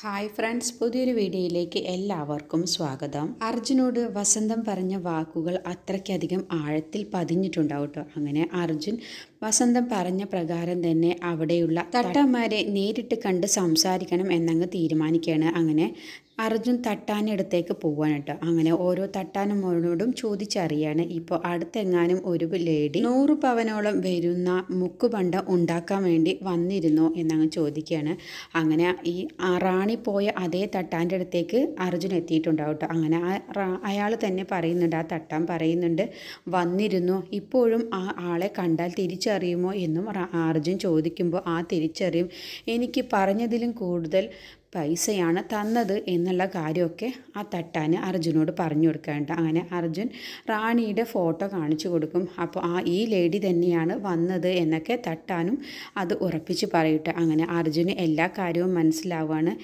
hi friends പുതിയൊരു വീഡിയോയിലേക്ക് എല്ലാവർക്കും സ്വാഗതം അർജുനോട് വസന്തം പറഞ്ഞ വാക്കുകൾ അത്രയ്ക്കധികം ആഴത്തിൽ പതിഞ്ഞിട്ടുണ്ടാവും അങ്ങനെ അർജുൻ വസന്തം പറഞ്ഞ പ്രകാരം തന്നെ അവിടെയുള്ള തട്ടന്മാരെ നേരിട്ട് കണ്ട് സംസാരിക്കണം എന്നങ്ങ് തീരുമാനിക്കുകയാണ് അങ്ങനെ അർജുൻ അടുത്തേക്ക് പോവാൻ കേട്ടോ അങ്ങനെ ഓരോ തട്ടാനമ്മോനോടും ചോദിച്ചറിയാണ് ഇപ്പോൾ അടുത്തെങ്ങാനും ഒരു ലേഡി നൂറ് പവനോളം വരുന്ന മുക്കുപണ്ട ഉണ്ടാക്കാൻ വേണ്ടി വന്നിരുന്നു എന്നങ്ങ് ചോദിക്കുകയാണ് അങ്ങനെ ഈ റാണി പോയ അതേ തട്ടാൻ്റെ അടുത്തേക്ക് അർജുൻ എത്തിയിട്ടുണ്ടാവും കേട്ടോ അങ്ങനെ അയാൾ തന്നെ പറയുന്നുണ്ട് ആ തട്ടാൻ പറയുന്നുണ്ട് വന്നിരുന്നു ഇപ്പോഴും ആ ആളെ കണ്ടാൽ തിരിച്ചറിയുമോ എന്നും അർജുൻ ചോദിക്കുമ്പോൾ ആ തിരിച്ചറിയും എനിക്ക് പറഞ്ഞതിലും കൂടുതൽ പൈസയാണ് തന്നത് എന്നുള്ള കാര്യമൊക്കെ ആ തട്ടാന് അർജുനോട് പറഞ്ഞു കൊടുക്കേണ്ട അങ്ങനെ അർജുൻ റാണിയുടെ ഫോട്ടോ കാണിച്ചു കൊടുക്കും അപ്പോൾ ആ ഈ ലേഡി തന്നെയാണ് വന്നത് എന്നൊക്കെ തട്ടാനും അത് ഉറപ്പിച്ച് പറയട്ടെ അങ്ങനെ അർജുന് എല്ലാ കാര്യവും മനസ്സിലാവുകയാണ്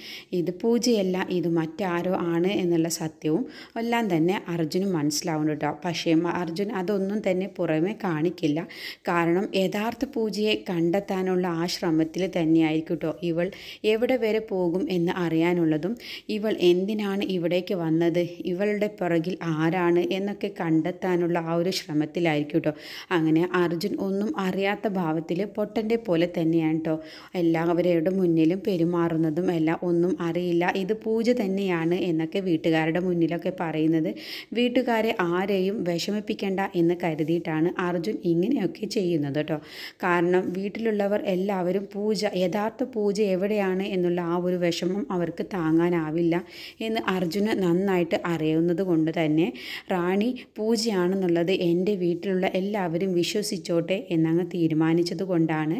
ഇത് പൂജയല്ല ഇത് മറ്റാരോ ആണ് എന്നുള്ള സത്യവും എല്ലാം തന്നെ അർജുനും മനസ്സിലാവുന്നുണ്ട് കേട്ടോ പക്ഷേ അർജുൻ അതൊന്നും തന്നെ പുറമേ കാണിക്കില്ല കാരണം യഥാർത്ഥ പൂജയെ കണ്ടെത്താനുള്ള ആ ശ്രമത്തിൽ തന്നെയായിരിക്കും കേട്ടോ ഇവൾ എവിടെ വരെ പോകും എന്ന് അറിയാനുള്ളതും ഇവൾ എന്തിനാണ് ഇവിടേക്ക് വന്നത് ഇവളുടെ പുറകിൽ ആരാണ് എന്നൊക്കെ കണ്ടെത്താനുള്ള ആ ഒരു ശ്രമത്തിലായിരിക്കും കേട്ടോ അങ്ങനെ അർജുൻ ഒന്നും അറിയാത്ത ഭാവത്തിൽ പൊട്ടൻ്റെ പോലെ തന്നെയാണ് കേട്ടോ എല്ലാവരുടെ മുന്നിലും പെരുമാറുന്നതും എല്ലാം ഒന്നും അറിയില്ല ഇത് പൂജ തന്നെയാണ് എന്നൊക്കെ വീട്ടുകാരുടെ മുന്നിലൊക്കെ പറയുന്നത് വീട്ടുകാരെ ആരെയും വിഷമിപ്പിക്കേണ്ട എന്ന് കരുതിയിട്ടാണ് അർജുൻ ഇങ്ങനെയൊക്കെ ചെയ്യുന്നത് കേട്ടോ കാരണം വീട്ടിലുള്ളവർ എല്ലാവരും പൂജ യഥാർത്ഥ പൂജ എവിടെയാണ് എന്നുള്ള ആ ഒരു വിഷമം വിഷമം അവർക്ക് താങ്ങാനാവില്ല എന്ന് അർജുന് നന്നായിട്ട് അറിയുന്നത് കൊണ്ട് തന്നെ റാണി പൂജയാണെന്നുള്ളത് എൻ്റെ വീട്ടിലുള്ള എല്ലാവരും വിശ്വസിച്ചോട്ടെ എന്നങ്ങ് തീരുമാനിച്ചത് കൊണ്ടാണ്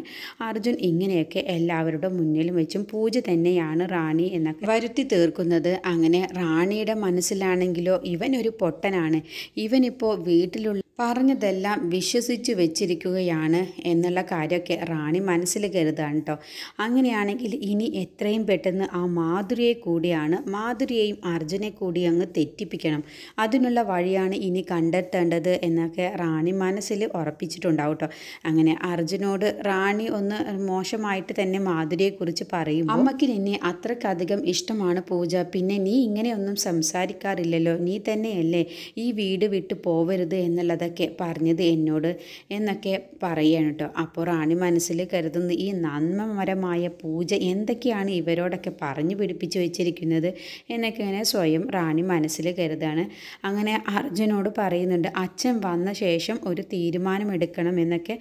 അർജുൻ ഇങ്ങനെയൊക്കെ എല്ലാവരുടെ മുന്നിലും വെച്ചും പൂജ തന്നെയാണ് റാണി എന്നൊക്കെ വരുത്തി തീർക്കുന്നത് അങ്ങനെ റാണിയുടെ മനസ്സിലാണെങ്കിലോ ഇവൻ ഒരു പൊട്ടനാണ് ഇവനിപ്പോൾ വീട്ടിലുള്ള പറഞ്ഞതെല്ലാം വിശ്വസിച്ച് വെച്ചിരിക്കുകയാണ് എന്നുള്ള കാര്യമൊക്കെ റാണി മനസ്സിൽ കരുതാണ് കേട്ടോ അങ്ങനെയാണെങ്കിൽ ഇനി എത്രയും പെട്ടെന്ന് ആ മാധുരിയെ കൂടിയാണ് മാധുരിയെയും അർജുനെ കൂടി അങ്ങ് തെറ്റിപ്പിക്കണം അതിനുള്ള വഴിയാണ് ഇനി കണ്ടെത്തേണ്ടത് എന്നൊക്കെ റാണി മനസ്സിൽ ഉറപ്പിച്ചിട്ടുണ്ടാവും കേട്ടോ അങ്ങനെ അർജുനോട് റാണി ഒന്ന് മോശമായിട്ട് തന്നെ മാധുരിയെക്കുറിച്ച് പറയും അമ്മയ്ക്ക് നിന്നെ അത്രക്കധികം ഇഷ്ടമാണ് പൂജ പിന്നെ നീ ഇങ്ങനെയൊന്നും സംസാരിക്കാറില്ലല്ലോ നീ തന്നെയല്ലേ ഈ വീട് വിട്ടു പോവരുത് എന്നുള്ളത് ഇതൊക്കെ പറഞ്ഞത് എന്നോട് എന്നൊക്കെ പറയുകയാണ് കേട്ടോ അപ്പോൾ റാണി മനസ്സിൽ കരുതുന്ന ഈ നന്മമരമായ പൂജ എന്തൊക്കെയാണ് ഇവരോടൊക്കെ പറഞ്ഞു പിടിപ്പിച്ച് വെച്ചിരിക്കുന്നത് എന്നൊക്കെ ഇങ്ങനെ സ്വയം റാണി മനസ്സിൽ കരുതാണ് അങ്ങനെ അർജുനോട് പറയുന്നുണ്ട് അച്ഛൻ വന്ന ശേഷം ഒരു തീരുമാനമെടുക്കണം എന്നൊക്കെ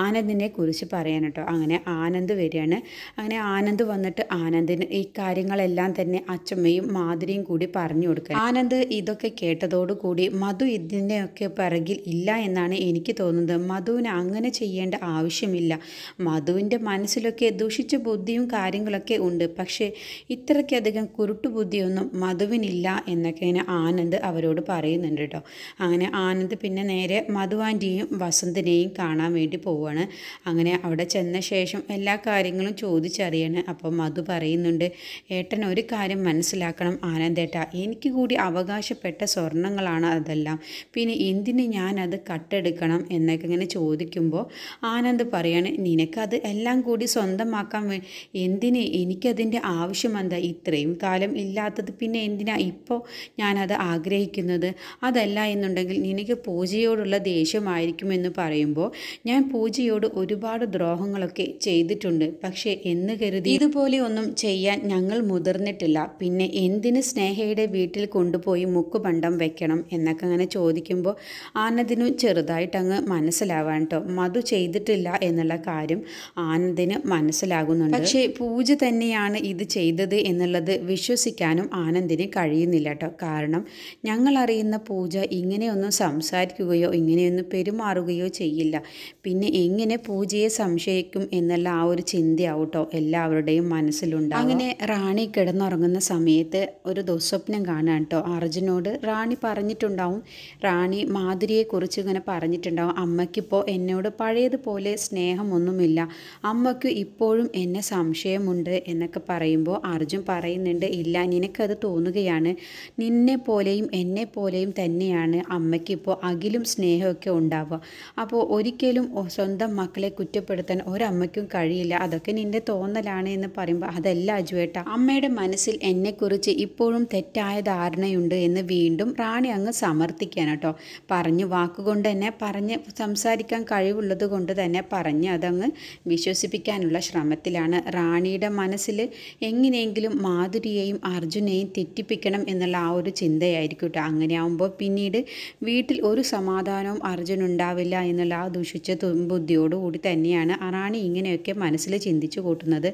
ആനന്ദിനെ കുറിച്ച് പറയാൻ കേട്ടോ അങ്ങനെ ആനന്ദ് വരികയാണ് അങ്ങനെ ആനന്ദ് വന്നിട്ട് ആനന്ദിന് ഈ കാര്യങ്ങളെല്ലാം തന്നെ അച്ഛമ്മയും മാധുരിയും കൂടി പറഞ്ഞു കൊടുക്കുക ആനന്ദ് ഇതൊക്കെ കേട്ടതോടുകൂടി മധു ഇതിൻ്റെയൊക്കെ പിറകിൽ ഇല്ല എന്നാണ് എനിക്ക് തോന്നുന്നത് മധുവിന് അങ്ങനെ ചെയ്യേണ്ട ആവശ്യമില്ല മധുവിൻ്റെ മനസ്സിലൊക്കെ ദുഷിച്ച ബുദ്ധിയും കാര്യങ്ങളൊക്കെ ഉണ്ട് പക്ഷേ ഇത്രയ്ക്കധികം കുരുട്ടു ബുദ്ധിയൊന്നും മധുവിനില്ല എന്നൊക്കെ ഇങ്ങനെ ആനന്ദ് അവരോട് പറയുന്നുണ്ട് കേട്ടോ അങ്ങനെ ആനന്ദ് പിന്നെ നേരെ മധുവാൻ്റെയും വസന്തിനെയും കാണാൻ വേണ്ടി പോവുകയാണ് അങ്ങനെ അവിടെ ചെന്ന ശേഷം എല്ലാ കാര്യങ്ങളും ചോദിച്ചറിയാണ് അപ്പോൾ മധു പറയുന്നുണ്ട് ഏട്ടൻ ഒരു കാര്യം മനസ്സിലാക്കണം ആനന്ദേട്ട എനിക്ക് കൂടി അവകാശപ്പെട്ട സ്വർണ്ണങ്ങളാണ് അതെല്ലാം പിന്നെ എന്തിന് ഞാൻ ഞാനത് കട്ടെടുക്കണം എന്നൊക്കെ ഇങ്ങനെ ചോദിക്കുമ്പോൾ ആനന്ദ് പറയാണ് നിനക്കത് എല്ലാം കൂടി സ്വന്തമാക്കാൻ എന്തിന് എനിക്കതിൻ്റെ ആവശ്യം എന്താ ഇത്രയും കാലം ഇല്ലാത്തത് പിന്നെ എന്തിനാ ഇപ്പോൾ ഞാനത് ആഗ്രഹിക്കുന്നത് അതല്ല എന്നുണ്ടെങ്കിൽ നിനക്ക് പൂജയോടുള്ള എന്ന് പറയുമ്പോൾ ഞാൻ പൂജയോട് ഒരുപാട് ദ്രോഹങ്ങളൊക്കെ ചെയ്തിട്ടുണ്ട് പക്ഷേ എന്ന് കരുതി ഇതുപോലെ ഒന്നും ചെയ്യാൻ ഞങ്ങൾ മുതിർന്നിട്ടില്ല പിന്നെ എന്തിന് സ്നേഹയുടെ വീട്ടിൽ കൊണ്ടുപോയി മുക്കുപണ്ടം വെക്കണം എന്നൊക്കെ അങ്ങനെ ചോദിക്കുമ്പോൾ ആന ആനന്ദിന് ചെറുതായിട്ട് അങ്ങ് മനസ്സിലാവാൻ കേട്ടോ മധു ചെയ്തിട്ടില്ല എന്നുള്ള കാര്യം ആനന്ദിന് മനസ്സിലാകുന്നുണ്ട് പക്ഷേ പൂജ തന്നെയാണ് ഇത് ചെയ്തത് എന്നുള്ളത് വിശ്വസിക്കാനും ആനന്ദിന് കഴിയുന്നില്ല കേട്ടോ കാരണം ഞങ്ങൾ അറിയുന്ന പൂജ ഇങ്ങനെയൊന്നും സംസാരിക്കുകയോ ഇങ്ങനെയൊന്നും പെരുമാറുകയോ ചെയ്യില്ല പിന്നെ എങ്ങനെ പൂജയെ സംശയിക്കും എന്നുള്ള ആ ഒരു ചിന്തയാവും കേട്ടോ എല്ലാവരുടെയും മനസ്സിലുണ്ട് അങ്ങനെ റാണി കിടന്നുറങ്ങുന്ന സമയത്ത് ഒരു ദുസ്വപ്നം കാണാൻ കേട്ടോ അർജുനോട് റാണി പറഞ്ഞിട്ടുണ്ടാവും റാണി മാധുരിയെ കുറിച്ച് ഇങ്ങനെ പറഞ്ഞിട്ടുണ്ടാവും അമ്മയ്ക്കിപ്പോൾ എന്നോട് പഴയതുപോലെ സ്നേഹമൊന്നുമില്ല അമ്മയ്ക്ക് ഇപ്പോഴും എന്നെ സംശയമുണ്ട് എന്നൊക്കെ പറയുമ്പോൾ അർജുൻ പറയുന്നുണ്ട് ഇല്ല നിനക്കത് തോന്നുകയാണ് നിന്നെ പോലെയും എന്നെ പോലെയും തന്നെയാണ് അമ്മയ്ക്കിപ്പോൾ അകിലും സ്നേഹമൊക്കെ ഉണ്ടാവുക അപ്പോൾ ഒരിക്കലും സ്വന്തം മക്കളെ കുറ്റപ്പെടുത്താൻ ഒരമ്മയ്ക്കും കഴിയില്ല അതൊക്കെ നിൻ്റെ തോന്നലാണ് എന്ന് പറയുമ്പോൾ അതല്ല അജുവേട്ട അമ്മയുടെ മനസ്സിൽ എന്നെക്കുറിച്ച് ഇപ്പോഴും തെറ്റായ ധാരണയുണ്ട് എന്ന് വീണ്ടും റാണി അങ്ങ് സമർത്ഥിക്കാൻ കേട്ടോ പറഞ്ഞു വാ വാക്കുകൊണ്ട് തന്നെ പറഞ്ഞ് സംസാരിക്കാൻ കഴിവുള്ളത് കൊണ്ട് തന്നെ പറഞ്ഞ് അതങ്ങ് വിശ്വസിപ്പിക്കാനുള്ള ശ്രമത്തിലാണ് റാണിയുടെ മനസ്സിൽ എങ്ങനെയെങ്കിലും മാധുരിയെയും അർജുനെയും തെറ്റിപ്പിക്കണം എന്നുള്ള ആ ഒരു ചിന്തയായിരിക്കും കേട്ടോ അങ്ങനെ ആവുമ്പോൾ പിന്നീട് വീട്ടിൽ ഒരു സമാധാനവും അർജുൻ ഉണ്ടാവില്ല എന്നുള്ള ആ ദുഷിച്ച ബുദ്ധിയോടുകൂടി തന്നെയാണ് റാണി ഇങ്ങനെയൊക്കെ മനസ്സിൽ ചിന്തിച്ചു കൂട്ടുന്നത്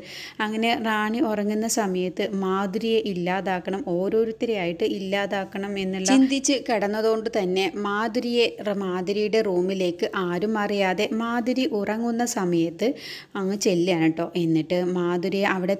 അങ്ങനെ റാണി ഉറങ്ങുന്ന സമയത്ത് മാധുരിയെ ഇല്ലാതാക്കണം ഓരോരുത്തരെയായിട്ട് ഇല്ലാതാക്കണം എന്നുള്ള ചിന്തിച്ച് കിടന്നതുകൊണ്ട് തന്നെ മാധുരിയെ മാതിരിയുടെ റൂമിലേക്ക് ആരും അറിയാതെ മാധുരി ഉറങ്ങുന്ന സമയത്ത് അങ്ങ് ചെല്ലുകയാണ് കേട്ടോ എന്നിട്ട് മാധുരി അവിടെ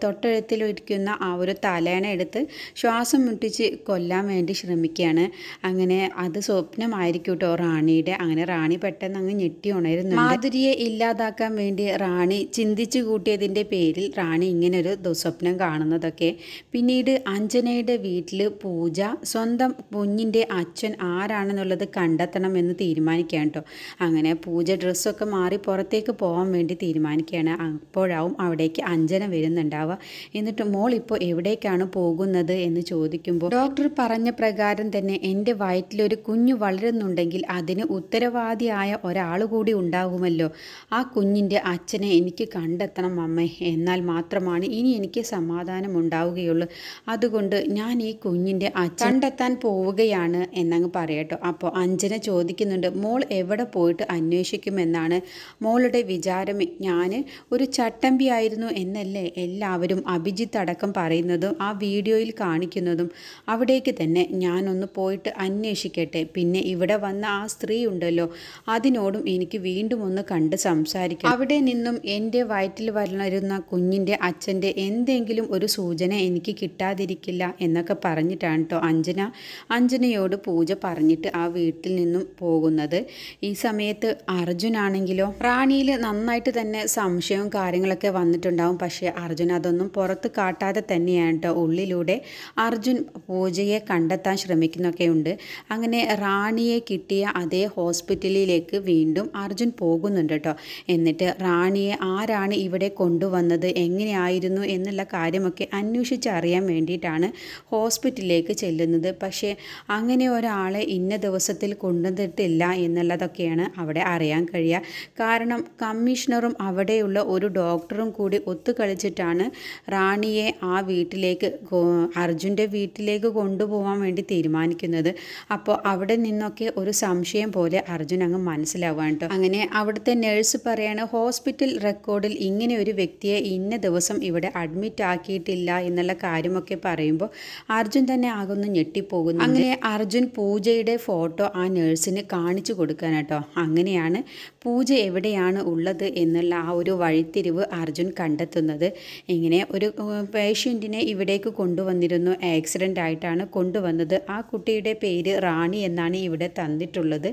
ഇരിക്കുന്ന ആ ഒരു തലേണ എടുത്ത് ശ്വാസം മുട്ടിച്ച് കൊല്ലാൻ വേണ്ടി ശ്രമിക്കുകയാണ് അങ്ങനെ അത് സ്വപ്നമായിരിക്കും കേട്ടോ റാണിയുടെ അങ്ങനെ റാണി പെട്ടെന്ന് അങ്ങ് ഞെട്ടി ഉണരുന്നു മാധുരിയെ ഇല്ലാതാക്കാൻ വേണ്ടി റാണി ചിന്തിച്ചു കൂട്ടിയതിൻ്റെ പേരിൽ റാണി ഇങ്ങനൊരു ദുസ്വപ്നം കാണുന്നതൊക്കെ പിന്നീട് അഞ്ജനയുടെ വീട്ടിൽ പൂജ സ്വന്തം കുഞ്ഞിൻ്റെ അച്ഛൻ ആരാണെന്നുള്ളത് കണ്ടെത്തണമെന്ന് ഒന്ന് തീരുമാനിക്കുകയാണ് കേട്ടോ അങ്ങനെ പൂജ ഡ്രസ്സൊക്കെ മാറി പുറത്തേക്ക് പോകാൻ വേണ്ടി തീരുമാനിക്കുകയാണ് അപ്പോഴാവും അവിടേക്ക് അഞ്ജന വരുന്നുണ്ടാവുക എന്നിട്ട് മോൾ ഇപ്പോൾ എവിടേക്കാണ് പോകുന്നത് എന്ന് ചോദിക്കുമ്പോൾ ഡോക്ടർ പറഞ്ഞ പ്രകാരം തന്നെ എൻ്റെ വയറ്റിലൊരു കുഞ്ഞ് വളരുന്നുണ്ടെങ്കിൽ അതിന് ഉത്തരവാദിയായ ഒരാൾ കൂടി ഉണ്ടാകുമല്ലോ ആ കുഞ്ഞിൻ്റെ അച്ഛനെ എനിക്ക് കണ്ടെത്തണം അമ്മേ എന്നാൽ മാത്രമാണ് ഇനി എനിക്ക് സമാധാനം ഉണ്ടാവുകയുള്ളൂ അതുകൊണ്ട് ഞാൻ ഈ കുഞ്ഞിൻ്റെ അച്ഛൻ കണ്ടെത്താൻ പോവുകയാണ് എന്നങ്ങ് പറയട്ടോ അപ്പോൾ അഞ്ജന ചോദിക്കും ചോദിക്കുന്നുണ്ട് മോൾ എവിടെ പോയിട്ട് അന്വേഷിക്കുമെന്നാണ് മോളുടെ വിചാരം ഞാൻ ഒരു ചട്ടമ്പിയായിരുന്നു എന്നല്ലേ എല്ലാവരും അഭിജിത്ത് അടക്കം പറയുന്നതും ആ വീഡിയോയിൽ കാണിക്കുന്നതും അവിടേക്ക് തന്നെ ഞാനൊന്ന് പോയിട്ട് അന്വേഷിക്കട്ടെ പിന്നെ ഇവിടെ വന്ന ആ സ്ത്രീ ഉണ്ടല്ലോ അതിനോടും എനിക്ക് വീണ്ടും ഒന്ന് കണ്ട് സംസാരിക്കും അവിടെ നിന്നും എൻ്റെ വയറ്റിൽ വളരുന്ന കുഞ്ഞിൻ്റെ അച്ഛൻ്റെ എന്തെങ്കിലും ഒരു സൂചന എനിക്ക് കിട്ടാതിരിക്കില്ല എന്നൊക്കെ പറഞ്ഞിട്ടാണ് കേട്ടോ അഞ്ജന അഞ്ജനയോട് പൂജ പറഞ്ഞിട്ട് ആ വീട്ടിൽ നിന്നും പോ പോകുന്നത് ഈ സമയത്ത് അർജുനാണെങ്കിലോ റാണിയിൽ നന്നായിട്ട് തന്നെ സംശയവും കാര്യങ്ങളൊക്കെ വന്നിട്ടുണ്ടാവും പക്ഷേ അർജുൻ അതൊന്നും പുറത്ത് കാട്ടാതെ തന്നെയാണ് കേട്ടോ ഉള്ളിലൂടെ അർജുൻ പൂജയെ കണ്ടെത്താൻ ശ്രമിക്കുന്നൊക്കെ ഉണ്ട് അങ്ങനെ റാണിയെ കിട്ടിയ അതേ ഹോസ്പിറ്റലിലേക്ക് വീണ്ടും അർജുൻ പോകുന്നുണ്ട് കേട്ടോ എന്നിട്ട് റാണിയെ ആരാണ് ഇവിടെ കൊണ്ടുവന്നത് എങ്ങനെയായിരുന്നു എന്നുള്ള കാര്യമൊക്കെ അന്വേഷിച്ചറിയാൻ വേണ്ടിയിട്ടാണ് ഹോസ്പിറ്റലിലേക്ക് ചെല്ലുന്നത് പക്ഷേ അങ്ങനെ ഒരാളെ ഇന്ന ദിവസത്തിൽ കൊണ്ടുവന്നിട്ട് കൊടുത്തിട്ടില്ല എന്നുള്ളതൊക്കെയാണ് അവിടെ അറിയാൻ കഴിയുക കാരണം കമ്മീഷണറും അവിടെയുള്ള ഒരു ഡോക്ടറും കൂടി ഒത്തു കളിച്ചിട്ടാണ് റാണിയെ ആ വീട്ടിലേക്ക് അർജുൻ്റെ വീട്ടിലേക്ക് കൊണ്ടുപോകാൻ വേണ്ടി തീരുമാനിക്കുന്നത് അപ്പോൾ അവിടെ നിന്നൊക്കെ ഒരു സംശയം പോലെ അർജുൻ അങ്ങ് മനസ്സിലാവാൻ അങ്ങനെ അവിടുത്തെ നേഴ്സ് പറയാണ് ഹോസ്പിറ്റൽ റെക്കോർഡിൽ ഇങ്ങനെ ഒരു വ്യക്തിയെ ഇന്ന ദിവസം ഇവിടെ അഡ്മിറ്റ് ആക്കിയിട്ടില്ല എന്നുള്ള കാര്യമൊക്കെ പറയുമ്പോൾ അർജുൻ തന്നെ ആകുന്നു ഞെട്ടിപ്പോകുന്നു അങ്ങനെ അർജുൻ പൂജയുടെ ഫോട്ടോ ആ നേഴ്സിന് കാണിച്ചു കൊടുക്കാൻ കേട്ടോ അങ്ങനെയാണ് പൂജ എവിടെയാണ് ഉള്ളത് എന്നുള്ള ആ ഒരു വഴിത്തിരിവ് അർജുൻ കണ്ടെത്തുന്നത് ഇങ്ങനെ ഒരു പേഷ്യൻറ്റിനെ ഇവിടേക്ക് കൊണ്ടുവന്നിരുന്നു ആക്സിഡൻ്റ് ആയിട്ടാണ് കൊണ്ടുവന്നത് ആ കുട്ടിയുടെ പേര് റാണി എന്നാണ് ഇവിടെ തന്നിട്ടുള്ളത്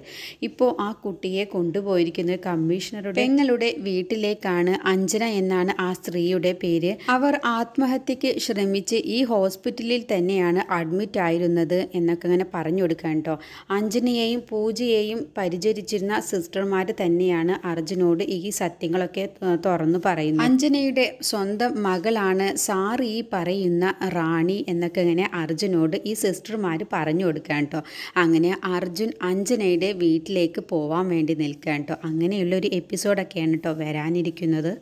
ഇപ്പോൾ ആ കുട്ടിയെ കൊണ്ടുപോയിരിക്കുന്നത് കമ്മീഷണറുടെ പെങ്ങളുടെ വീട്ടിലേക്കാണ് അഞ്ജന എന്നാണ് ആ സ്ത്രീയുടെ പേര് അവർ ആത്മഹത്യക്ക് ശ്രമിച്ച് ഈ ഹോസ്പിറ്റലിൽ തന്നെയാണ് അഡ്മിറ്റ് ആയിരുന്നത് എന്നൊക്കെ അങ്ങനെ പറഞ്ഞു കൊടുക്കാൻ കേട്ടോ അഞ്ജനയെയും പൂജ സൂജിയെയും പരിചരിച്ചിരുന്ന സിസ്റ്റർമാർ തന്നെയാണ് അർജുനോട് ഈ സത്യങ്ങളൊക്കെ തുറന്നു പറയുന്നത് അഞ്ജനയുടെ സ്വന്തം മകളാണ് സാർ ഈ പറയുന്ന റാണി എന്നൊക്കെ ഇങ്ങനെ അർജുനോട് ഈ സിസ്റ്റർമാർ പറഞ്ഞു കൊടുക്കാൻ കേട്ടോ അങ്ങനെ അർജുൻ അഞ്ജനയുടെ വീട്ടിലേക്ക് പോവാൻ വേണ്ടി നിൽക്കാൻ കേട്ടോ അങ്ങനെയുള്ളൊരു എപ്പിസോഡൊക്കെയാണ് കേട്ടോ വരാനിരിക്കുന്നത്